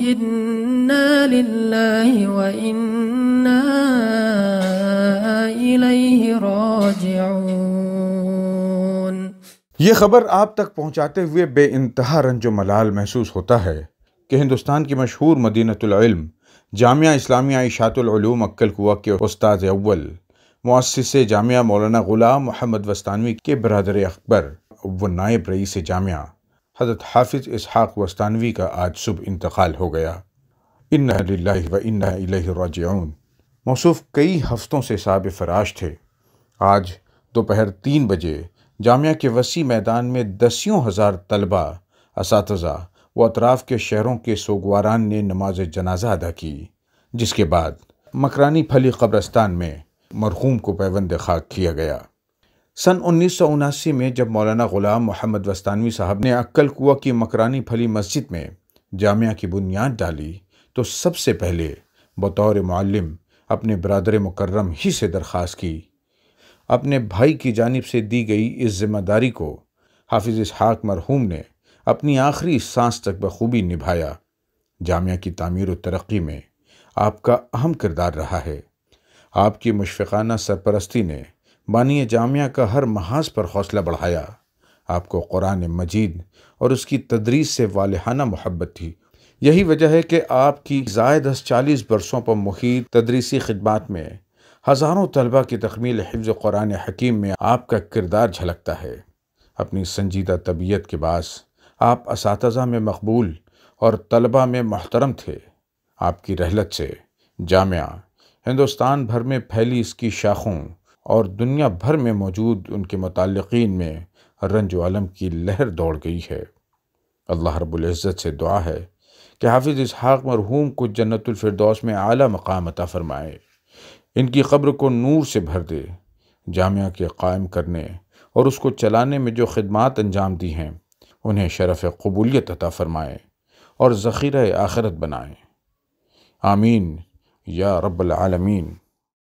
یہ خبر آپ تک پہنچاتے ہوئے بے انتہا رنج و ملال محسوس ہوتا ہے کہ ہندوستان کی مشہور مدینہ العلم جامعہ اسلامیہ اشاۃ العلوم اکل کوا کے استاد اول مؤسس جامعہ مولانا غلام محمد وستانوی کے برادر اکبر و نائب رئیس جامعہ حضرت حافظ اسحاق وستانوی کا آج صبح انتقال ہو گیا للہ و انہ الہ راجعون موصوف کئی ہفتوں سے صاحب فراش تھے آج دوپہر تین بجے جامعہ کے وسیع میدان میں دسیوں ہزار طلبہ اساتذہ و اطراف کے شہروں کے سوگواران نے نماز جنازہ ادا کی جس کے بعد مکرانی پھلی قبرستان میں مرحوم کو پیوند خاک کیا گیا سن انیس سو اناسی میں جب مولانا غلام محمد وستانوی صاحب نے اکل کوا کی مکرانی پھلی مسجد میں جامعہ کی بنیاد ڈالی تو سب سے پہلے بطور معلم اپنے برادر مکرم ہی سے درخواست کی اپنے بھائی کی جانب سے دی گئی اس ذمہ داری کو حافظ اسحاق مرحوم نے اپنی آخری سانس تک بخوبی نبھایا جامعہ کی تعمیر و ترقی میں آپ کا اہم کردار رہا ہے آپ کی مشفقانہ سرپرستی نے بانی جامعہ کا ہر محاذ پر حوصلہ بڑھایا آپ کو قرآن مجید اور اس کی تدریس سے والحانہ محبت تھی یہی وجہ ہے کہ آپ کی زائد چالیس برسوں پر محیط تدریسی خدمات میں ہزاروں طلبہ کی تخمیل حفظ قرآن حکیم میں آپ کا کردار جھلکتا ہے اپنی سنجیدہ طبیعت کے باعث آپ اساتذہ میں مقبول اور طلبہ میں محترم تھے آپ کی رحلت سے جامعہ ہندوستان بھر میں پھیلی اس کی شاخوں اور دنیا بھر میں موجود ان کے متعلقین میں رنج و علم کی لہر دوڑ گئی ہے اللہ رب العزت سے دعا ہے کہ حافظ اسحاق مرحوم کو جنت الفردوس میں اعلیٰ مقام عطا فرمائے ان کی قبر کو نور سے بھر دے جامعہ کے قائم کرنے اور اس کو چلانے میں جو خدمات انجام دی ہیں انہیں شرف قبولیت عطا فرمائے اور ذخیرہ آخرت بنائیں آمین یا رب العالمین